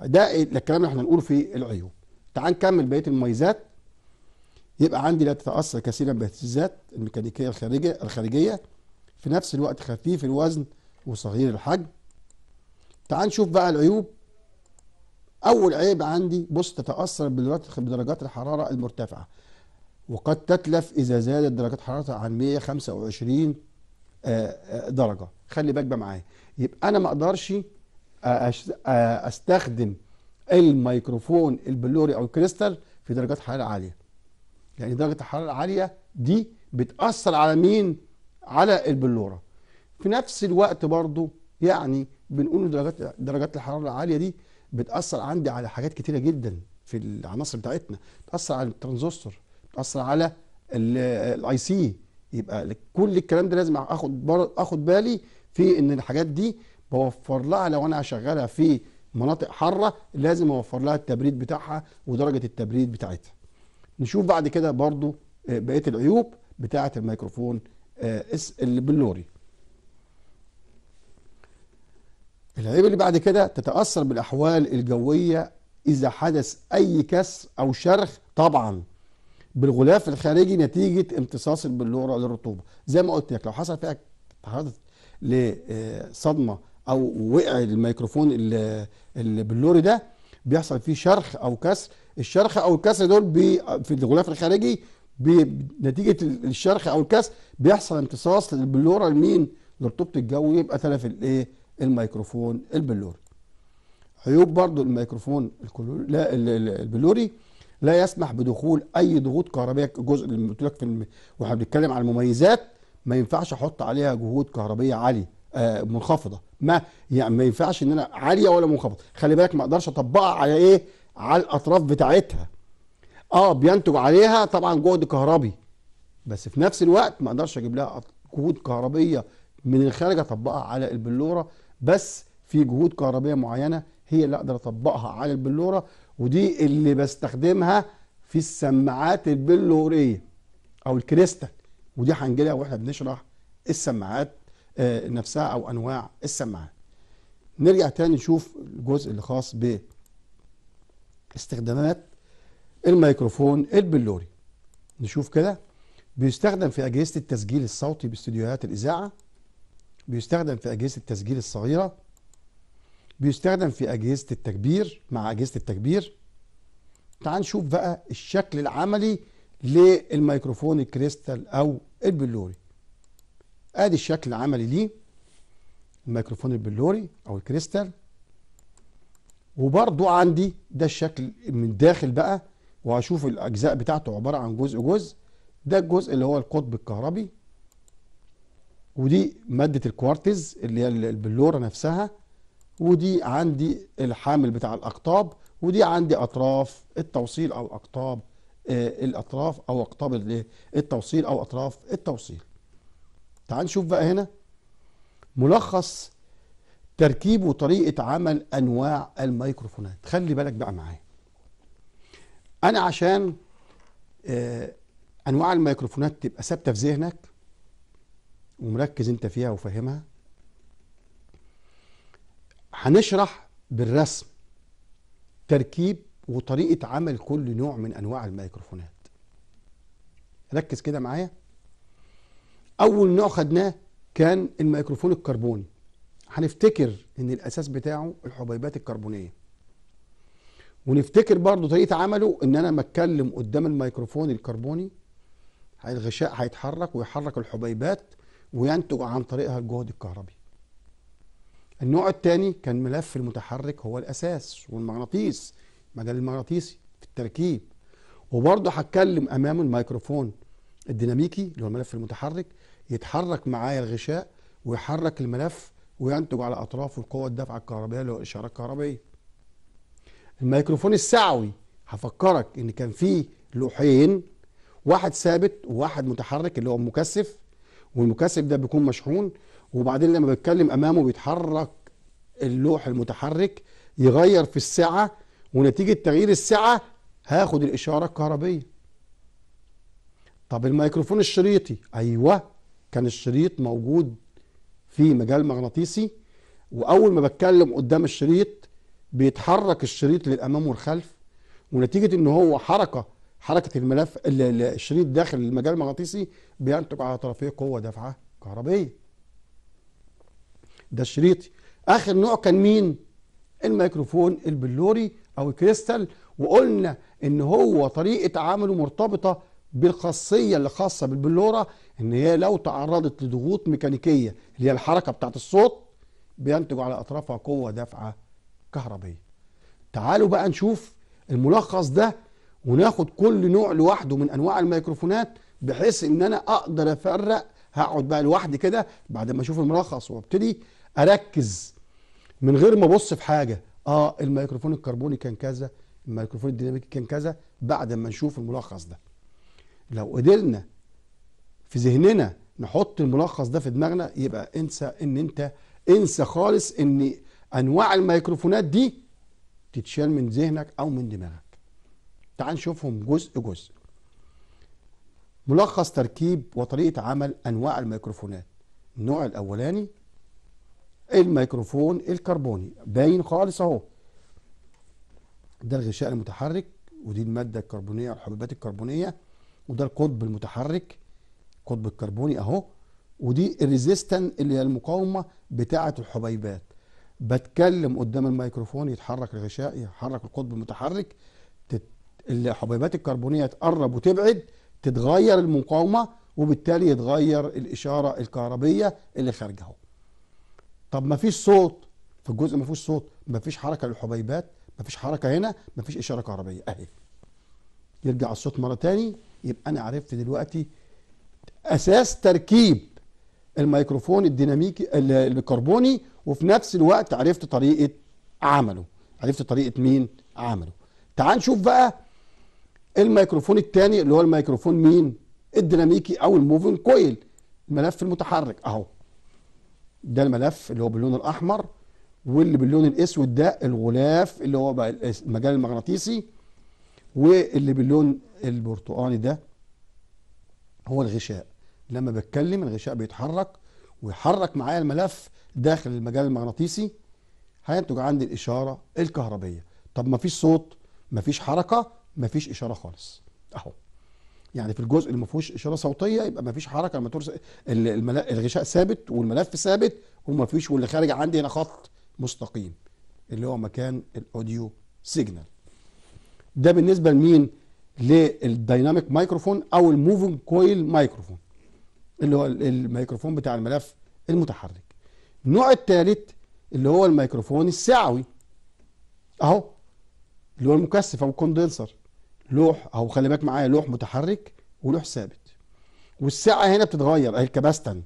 ده إيه؟ الكلام اللي احنا نقوله في العيوب تعال نكمل بقيه المميزات يبقى عندي لا تتاثر كثيرا باهتزازات الميكانيكيه الخارجيه الخارجيه في نفس الوقت خفيف الوزن وصغير الحجم تعال نشوف بقى العيوب أول عيب عندي بص تتأثر بدرجات الحرارة المرتفعة وقد تتلف إذا زادت درجات حرارتها عن 125 آه، آه، درجة خلي بالك بقى معايا يبقى أنا ما أقدرش آه، أستخدم الميكروفون البلوري أو الكريستال في درجات حرارة عالية يعني درجة الحرارة العالية دي بتأثر على مين؟ على البلوره في نفس الوقت برضو يعني بنقول درجات درجات الحراره العاليه دي بتاثر عندي على حاجات كتيره جدا في العناصر بتاعتنا بتاثر على الترانزستور بتاثر على الاي سي يبقى كل الكلام ده لازم اخد اخد بالي في ان الحاجات دي بوفر لها لو انا هشغلها في مناطق حاره لازم اوفر لها التبريد بتاعها ودرجه التبريد بتاعتها نشوف بعد كده برضو آه، بقيه العيوب بتاعه الميكروفون آه، اس البلوري العيب اللي بعد كده تتأثر بالأحوال الجوية إذا حدث أي كسر أو شرخ طبعا بالغلاف الخارجي نتيجة امتصاص البلورة للرطوبة زي ما قلت لك لو حصل فيها تعرضت لصدمة أو وقع الميكروفون البلوري ده بيحصل فيه شرخ أو كسر الشرخ أو الكسر دول في الغلاف الخارجي بنتيجه الشرخ او الكسر بيحصل امتصاص للبلوره لمين؟ لرطوبه الجو يبقى تلف الايه؟ الميكروفون البلوري. عيوب برضو الميكروفون لا البلوري لا يسمح بدخول اي ضغوط كهربية الجزء اللي قلت لك في واحنا بنتكلم عن المميزات ما ينفعش احط عليها جهود كهربيه عاليه آه منخفضه ما يعني ما ينفعش ان انا عاليه ولا منخفضه خلي بالك ما اقدرش اطبقها على ايه على الاطراف بتاعتها اه بينتج عليها طبعا جهد كهربي بس في نفس الوقت ما اقدرش اجيب لها جهود كهربيه من الخارج اطبقها على البلوره بس في جهود كهربيه معينه هي اللي اقدر اطبقها على البلوره ودي اللي بستخدمها في السماعات البلوريه او الكريستال ودي هنجيلها واحنا بنشرح السماعات آه، نفسها او انواع السماعات نرجع تاني نشوف الجزء اللي خاص باستخدامات الميكروفون البلوري نشوف كده بيستخدم في أجهزة التسجيل الصوتي باستديوهات الإذاعة بيستخدم في أجهزة التسجيل الصغيرة بيستخدم في أجهزة التكبير مع أجهزة التكبير تعال نشوف بقى الشكل العملي للميكروفون الكريستال أو البلوري ادي الشكل العملي ليه الميكروفون البلوري او الكريستال وبرضو عندي ده الشكل من داخل بقى وهشوف الاجزاء بتاعته عباره عن جزء جزء ده الجزء اللي هو القطب الكهربي ودي ماده الكوارتز اللي هي البلوره نفسها ودي عندي الحامل بتاع الاقطاب ودي عندي اطراف التوصيل او اقطاب آه، الاطراف او اقطاب التوصيل او اطراف التوصيل تعال نشوف بقى هنا ملخص تركيب وطريقه عمل انواع الميكروفونات خلي بالك بقى معايا انا عشان آه، انواع الميكروفونات تبقى ثابته في ذهنك ومركز انت فيها وفاهمها هنشرح بالرسم تركيب وطريقه عمل كل نوع من انواع الميكروفونات ركز كده معايا اول نوع خدناه كان الميكروفون الكربوني هنفتكر ان الاساس بتاعه الحبيبات الكربونيه ونفتكر برضه طريقه عمله ان انا لما اتكلم قدام الميكروفون الكربوني الغشاء هيتحرك ويحرك الحبيبات وينتج عن طريقها الجهد الكهربي النوع الثاني كان ملف المتحرك هو الاساس والمغناطيس مجال المغناطيسي في التركيب وبرضه هتكلم امام الميكروفون الديناميكي اللي هو الملف المتحرك يتحرك معايا الغشاء ويحرك الملف وينتج على اطرافه القوه الدافعه الكهربائيه اللي هو الاشاره الكهربائيه الميكروفون السعوي هفكرك ان كان فيه لوحين واحد ثابت وواحد متحرك اللي هو المكثف والمكثف ده بيكون مشحون وبعدين لما بتكلم امامه بيتحرك اللوح المتحرك يغير في السعه ونتيجه تغيير السعه هاخد الاشاره الكهربيه طب الميكروفون الشريطي ايوه كان الشريط موجود في مجال مغناطيسي واول ما بتكلم قدام الشريط بيتحرك الشريط للامام والخلف ونتيجه ان هو حركه حركه الملف الشريط داخل المجال المغناطيسي بينتج على طرفيه قوه دافعه كهربيه ده الشريطي اخر نوع كان مين الميكروفون البلوري او الكريستال وقلنا ان هو طريقه عمله مرتبطه بالخاصيه اللي خاصه بالبلوره ان هي لو تعرضت لضغوط ميكانيكيه اللي هي الحركه بتاعه الصوت بينتج على اطرافها قوه دافعه كهربية تعالوا بقى نشوف الملخص ده وناخد كل نوع لوحده من انواع الميكروفونات بحيث ان انا اقدر افرق هقعد بقى لوحدي كده بعد ما اشوف الملخص وابتدي اركز من غير ما ابص في حاجه اه الميكروفون الكربوني كان كذا الميكروفون الديناميكي كان كذا بعد ما نشوف الملخص ده لو قدرنا في ذهننا نحط الملخص ده في دماغنا يبقى انسى ان انت انسى خالص ان انواع الميكروفونات دي تتشال من ذهنك او من دماغك تعال نشوفهم جزء جزء ملخص تركيب وطريقه عمل انواع الميكروفونات النوع الاولاني الميكروفون الكربوني باين خالص اهو ده الغشاء المتحرك ودي الماده الكربونيه الحبيبات الكربونيه وده القطب المتحرك القطب الكربوني اهو ودي الريزيستن اللي هي المقاومه بتاعه الحبيبات بتكلم قدام الميكروفون يتحرك الغشاء يتحرك القطب المتحرك تت... الحبيبات الكربونيه تقرب وتبعد تتغير المقاومه وبالتالي يتغير الاشاره الكهربيه اللي خارجه اهو. طب ما فيش صوت في الجزء ما فيهوش صوت ما فيش حركه للحبيبات ما فيش حركه هنا ما فيش اشاره كهربيه اهي. يرجع الصوت مره تاني يبقى انا عرفت دلوقتي اساس تركيب الميكروفون الديناميكي الكربوني وفي نفس الوقت عرفت طريقه عمله عرفت طريقه مين عمله تعال نشوف بقى الميكروفون الثاني اللي هو الميكروفون مين الديناميكي او الموفين كويل الملف المتحرك اهو ده الملف اللي هو باللون الاحمر واللي باللون الاسود ده الغلاف اللي هو بقى المجال المغناطيسي واللي باللون البرتقاني ده هو الغشاء لما بتكلم الغشاء بيتحرك ويحرك معايا الملف داخل المجال المغناطيسي هينتج عندي الإشارة الكهربية طب ما فيش صوت ما فيش حركة ما فيش إشارة خالص أهو يعني في الجزء اللي ما فيهوش اشاره صوتيه يبقى ما فيش حركه الموتور الغشاء ثابت والملف ثابت وما فيش واللي خارج عندي هنا خط مستقيم اللي هو مكان الاوديو سيجنال ده بالنسبه لمين للدايناميك مايكروفون او الموفينج كويل مايكروفون اللي هو الميكروفون بتاع الملف المتحرك النوع الثالث اللي هو الميكروفون السعوي اهو اللي هو المكثف او الكوندنسر لوح اهو خلي بالك معايا لوح متحرك ولوح ثابت والسعه هنا بتتغير اهي الكباستن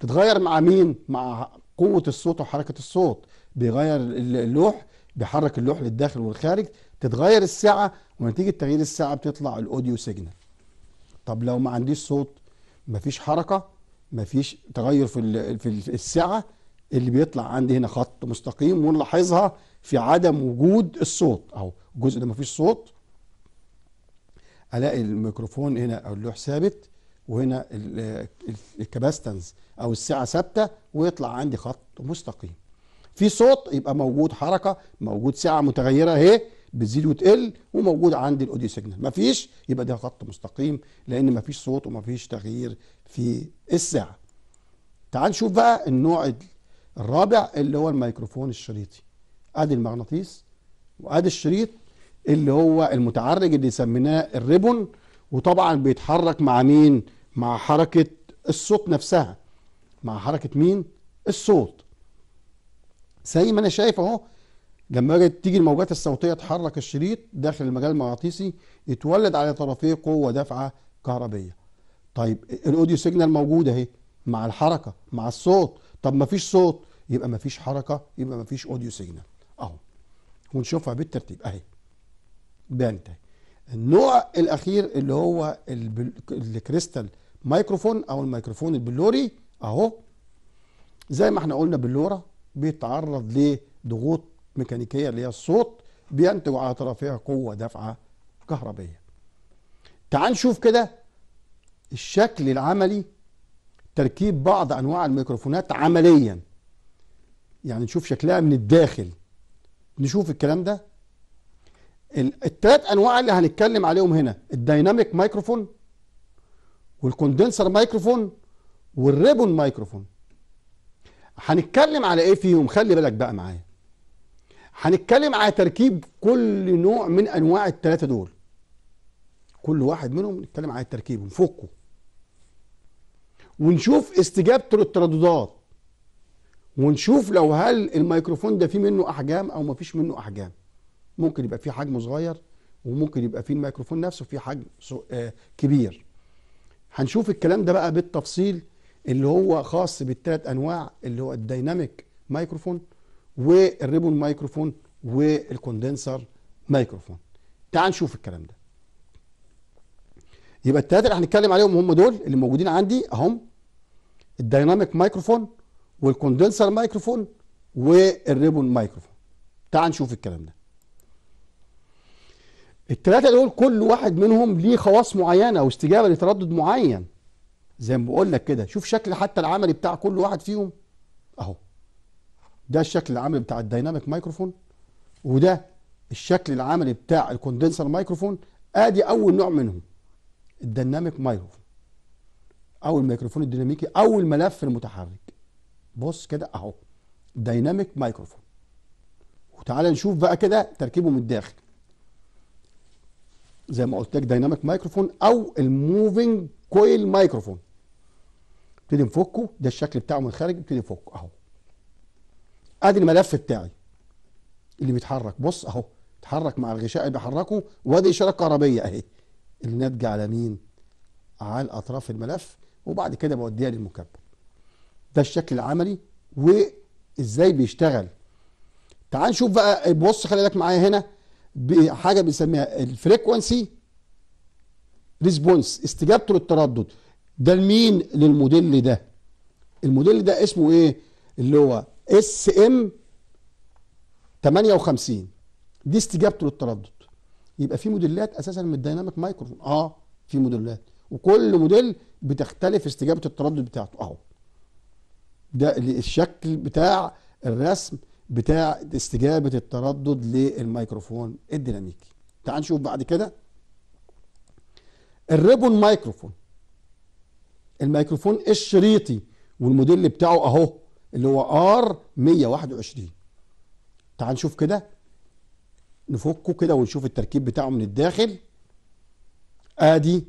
بتتغير مع مين مع قوه الصوت وحركه الصوت بيغير اللوح بيحرك اللوح للداخل والخارج تتغير الساعة ونتيجة تغيير الساعة بتطلع الأوديو سيجنال طب لو ما عنديش صوت مفيش حركة مفيش تغير في في السعة اللي بيطلع عندي هنا خط مستقيم ونلاحظها في عدم وجود الصوت اهو الجزء ده مفيش صوت الاقي الميكروفون هنا او اللوح ثابت وهنا الكباستنس او السعه ثابته ويطلع عندي خط مستقيم في صوت يبقى موجود حركه موجود سعه متغيره اهي بتزيد وتقل وموجود عند الاوديو سيجنال مفيش يبقى ده خط مستقيم لان مفيش صوت ومفيش تغيير في الساعه تعال نشوف بقى النوع الرابع اللي هو الميكروفون الشريطي ادي المغناطيس وادي الشريط اللي هو المتعرج اللي سميناه الريبون وطبعا بيتحرك مع مين مع حركه الصوت نفسها مع حركه مين الصوت زي ما انا شايف اهو لما تيجي الموجات الصوتيه تحرك الشريط داخل المجال المغناطيسي يتولد على طرفيه قوه دافعه كهربيه طيب الاوديو سيجنال موجوده اهي مع الحركه مع الصوت طب ما فيش صوت يبقى ما فيش حركه يبقى ما فيش اوديو سيجنال اهو ونشوفها بالترتيب اهي بانت النوع الاخير اللي هو الكريستال مايكروفون او الميكروفون البلوري اهو زي ما احنا قلنا بلوره بيتعرض لضغوط ميكانيكيه اللي هي الصوت بينتج على طرفها قوه دافعه كهربيه تعال نشوف كده الشكل العملي تركيب بعض انواع الميكروفونات عمليا يعني نشوف شكلها من الداخل نشوف الكلام ده الثلاث انواع اللي هنتكلم عليهم هنا الدايناميك مايكروفون والكوندنسر مايكروفون والريبون مايكروفون هنتكلم على ايه فيهم خلي بالك بقى معايا هنتكلم على تركيب كل نوع من انواع الثلاثه دول كل واحد منهم نتكلم على التركيب ونفكه ونشوف استجابته للترددات ونشوف لو هل الميكروفون ده فيه منه احجام او ما فيش منه احجام ممكن يبقى فيه حجم صغير وممكن يبقى فيه الميكروفون نفسه فيه حجم آه، كبير هنشوف الكلام ده بقى بالتفصيل اللي هو خاص بالثلاث انواع اللي هو الديناميك مايكروفون والريبون مايكروفون والكوندنسر مايكروفون تعال نشوف الكلام ده يبقى التلاته اللي هنتكلم عليهم هم دول اللي موجودين عندي اهم الدايناميك مايكروفون والكوندنسر مايكروفون والريبون مايكروفون تعال نشوف الكلام ده التلاته دول كل واحد منهم ليه خواص معينه واستجابه لتردد معين زي ما بقول لك كده شوف شكل حتى العملي بتاع كل واحد فيهم اهو ده الشكل العملي بتاع الدايناميك مايكروفون وده الشكل العملي بتاع الكوندنسر مايكروفون ادي اول نوع منهم الديناميك مايكروفون او الميكروفون الديناميكي او الملف المتحرك بص كده اهو دايناميك مايكروفون وتعالى نشوف بقى كده تركيبه من الداخل زي ما قلت لك دايناميك مايكروفون او الموفينج كويل مايكروفون نبتدي نفكه ده الشكل بتاعه من الخارج نبتدي نفكه اهو ادي الملف بتاعي اللي بيتحرك بص اهو اتحرك مع الغشاء اللي بيحركه وادي اشاره كهربيه اهي اللي ناتجه على مين؟ على اطراف الملف وبعد كده بوديها للمكبر. ده الشكل العملي وازاي بيشتغل. تعال نشوف بقى بص خلي بالك معايا هنا حاجه بنسميها الفريكونسي ريسبونس استجابته للتردد ده لمين؟ للموديل ده. الموديل ده اسمه ايه؟ اللي هو اس ام 58 دي استجابته للتردد يبقى في موديلات اساسا من الديناميك مايكروفون اه في موديلات وكل موديل بتختلف استجابه التردد بتاعته اهو ده الشكل بتاع الرسم بتاع استجابه التردد للميكروفون الديناميكي تعال نشوف بعد كده الريبون مايكروفون الميكروفون الشريطي والموديل بتاعه اهو اللي هو ار 121 تعال نشوف كده نفكه كده ونشوف التركيب بتاعه من الداخل ادي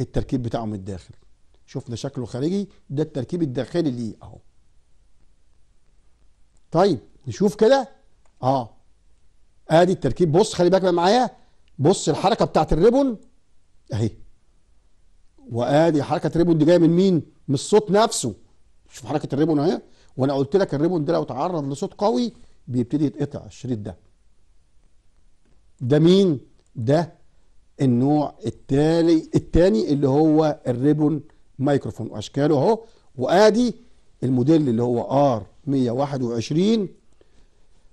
التركيب بتاعه من الداخل شفنا شكله خارجي ده التركيب الداخلي ليه اهو طيب نشوف كده اه ادي التركيب بص خلي بالك بقى معايا بص الحركه بتاعت الريبون اهي وادي حركه ريبون دي جايه من مين من الصوت نفسه شوف حركه الريبون اهي وانا قلت لك الريبون ده لو تعرض لصوت قوي بيبتدي يتقطع الشريط ده ده مين ده النوع التالي التاني اللي هو الريبون مايكروفون واشكاله اهو وادي الموديل اللي هو ار 121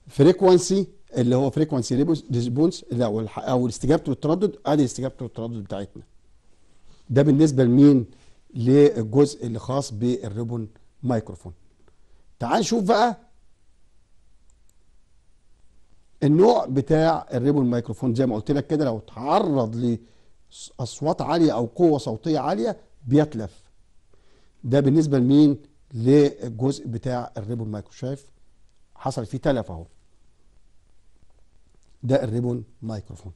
فريكوانسي اللي هو فريكوانسي ريسبونس او او استجابته للتردد ادي استجابته للتردد بتاعتنا ده بالنسبه لمين للجزء اللي خاص بالريبون مايكروفون تعال نشوف بقى النوع بتاع الريبون مايكروفون زي ما قلت لك كده لو اتعرض لاصوات عاليه او قوه صوتيه عاليه بيتلف ده بالنسبه لمين للجزء بتاع الريبون مايكرو شايف حصل فيه تلف اهو ده الريبون مايكروفون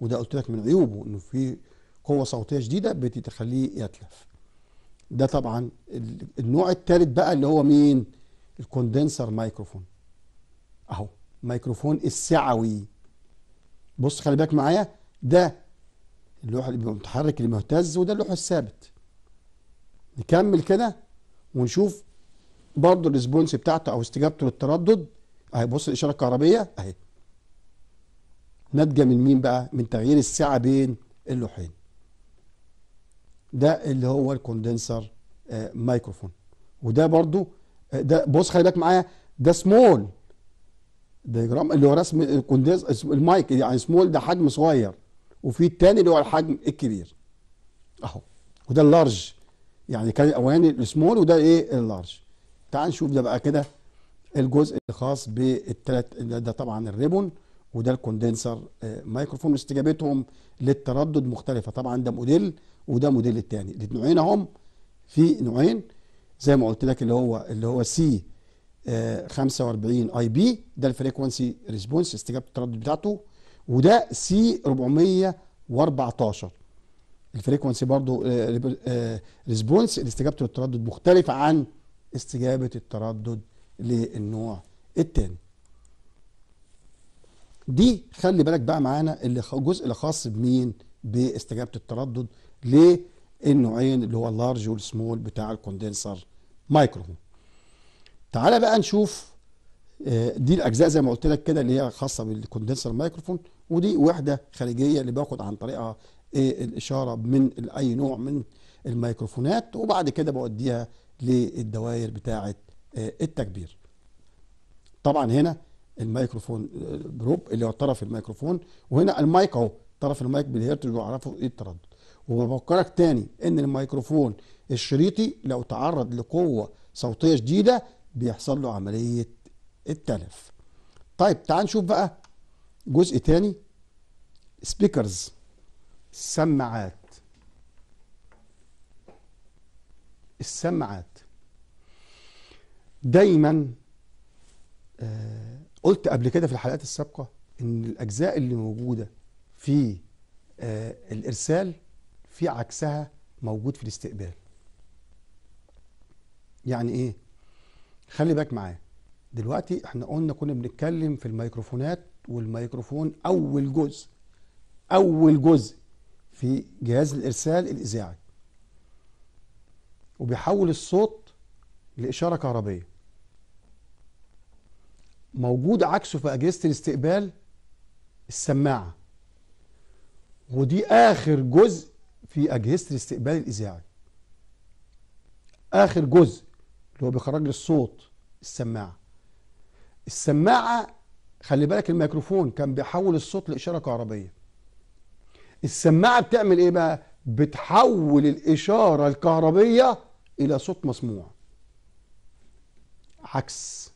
وده قلت لك من عيوبه انه فيه قوه صوتيه شديده بتخليه يتلف ده طبعا النوع الثالث بقى اللي هو مين الكوندنسر مايكروفون اهو مايكروفون السعوي بص خلي بالك معايا ده اللوح المتحرك المهتز وده اللوح الثابت نكمل كده ونشوف برضه الريسبونس بتاعته او استجابته للتردد اهي بص الاشاره الكهربيه اهي ناتجه من مين بقى من تغيير السعه بين اللوحين ده اللي هو الكوندنسر آه، مايكروفون وده برضو آه، ده بص خلي بالك معايا ده سمول ديجرام اللي هو رسم المايك يعني سمول ده حجم صغير وفي التاني اللي هو الحجم الكبير اهو وده اللارج يعني كان الاولاني السمول وده ايه اللارج تعال نشوف ده بقى كده الجزء الخاص بالثلاث ده طبعا الريبون وده الكوندنسر آه، مايكروفون استجابتهم للتردد مختلفه طبعا ده موديل وده موديل الثاني النوعين اهم في نوعين زي ما قلت لك اللي هو اللي هو سي 45 آه، اي بي ده الفريكوانسي ريسبونس استجابه التردد بتاعته وده سي 414 الفريكوانسي برضه ريسبونس استجابته للتردد مختلفه عن استجابه التردد للنوع الثاني دي خلي بالك بقى معانا اللي الجزء اللي خاص بمين باستجابه التردد للنوعين اللي هو اللارج والسمول بتاع الكوندنسر مايكروفون تعالى بقى نشوف آه، دي الاجزاء زي ما قلت لك كده اللي هي خاصه بالكوندنسر مايكروفون ودي وحده خارجيه اللي باخد عن طريقها آه، الاشاره من اي نوع من الميكروفونات وبعد كده بوديها للدوائر بتاعه آه، التكبير طبعا هنا الميكروفون بروب آه، اللي هو طرف الميكروفون وهنا المايك اهو طرف المايك بالهيرتز بعرفه ايه التردد وبفكرك تاني ان الميكروفون الشريطي لو تعرض لقوه صوتيه شديده بيحصل له عمليه التلف طيب تعال نشوف بقى جزء تاني سبيكرز سماعات السماعات دايما آه قلت قبل كده في الحلقات السابقة إن الأجزاء اللي موجودة في آه الإرسال في عكسها موجود في الاستقبال يعني إيه؟ خلي بالك معايا دلوقتي احنا قلنا كنا بنتكلم في الميكروفونات والميكروفون أول جزء أول جزء في جهاز الإرسال الإذاعي وبيحول الصوت لإشارة كهربية موجود عكسه في أجهزة الاستقبال السماعة ودي آخر جزء في أجهزة الاستقبال الإذاعي آخر جزء اللي هو بيخرج لي الصوت السماعة السماعة خلي بالك الميكروفون كان بيحول الصوت لإشارة كهربية السماعة بتعمل إيه بقى؟ بتحول الإشارة الكهربية إلى صوت مسموع عكس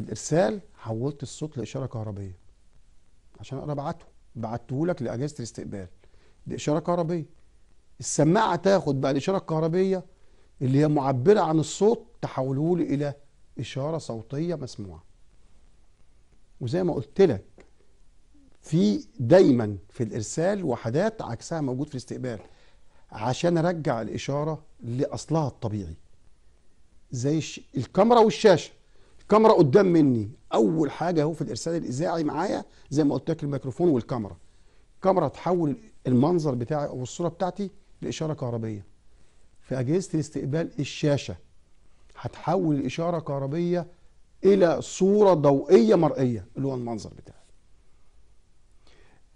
في الارسال حولت الصوت لاشاره كهربيه عشان اقدر ابعته بعته لك لاجهزه الاستقبال باشاره كهربيه السماعه تاخد بقى الاشاره الكهربيه اللي هي معبره عن الصوت تحوله لي الى اشاره صوتيه مسموعه وزي ما قلت لك في دايما في الارسال وحدات عكسها موجود في الاستقبال عشان ارجع الاشاره لاصلها الطبيعي زي الكاميرا والشاشه كاميرا قدام مني اول حاجه اهو في الارسال الاذاعي معايا زي ما قلت لك الميكروفون والكاميرا كاميرا تحول المنظر بتاعي او الصوره بتاعتي لاشاره كهربيه في اجهزه الاستقبال الشاشه هتحول الاشاره كهربيه الى صوره ضوئيه مرئيه اللي هو المنظر بتاعي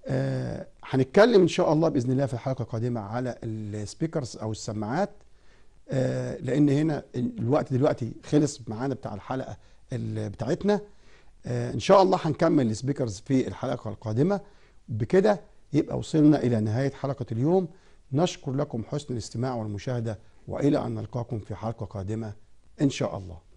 آه هنتكلم ان شاء الله باذن الله في حلقه قادمه على السبيكرز او السماعات آه لان هنا الوقت دلوقتي خلص معانا بتاع الحلقه بتاعتنا آه، ان شاء الله هنكمل السبيكرز في الحلقه القادمه بكده يبقى وصلنا الى نهايه حلقه اليوم نشكر لكم حسن الاستماع والمشاهده والى ان نلقاكم في حلقه قادمه ان شاء الله